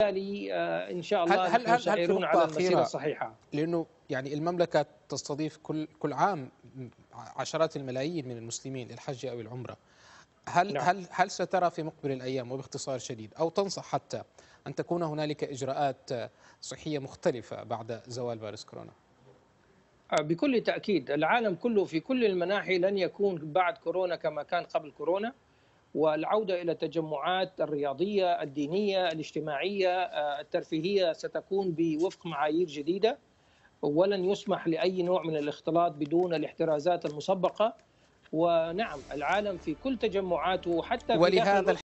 بالتالي آه، ان شاء الله هل هل هل على المسيره الصحيحه لانه يعني المملكه تستضيف كل كل عام عشرات الملايين من المسلمين للحج او العمره هل نعم. هل هل سترى في مقبل الايام وباختصار شديد او تنصح حتى ان تكون هنالك اجراءات صحيه مختلفه بعد زوال فيروس كورونا؟ آه، بكل تاكيد العالم كله في كل المناحي لن يكون بعد كورونا كما كان قبل كورونا والعوده الى التجمعات الرياضيه، الدينيه، الاجتماعيه، آه، الترفيهيه ستكون بوفق معايير جديده ولن يسمح لاي نوع من الاختلاط بدون الاحترازات المسبقه ونعم العالم في كل تجمعاته حتى في ولهذا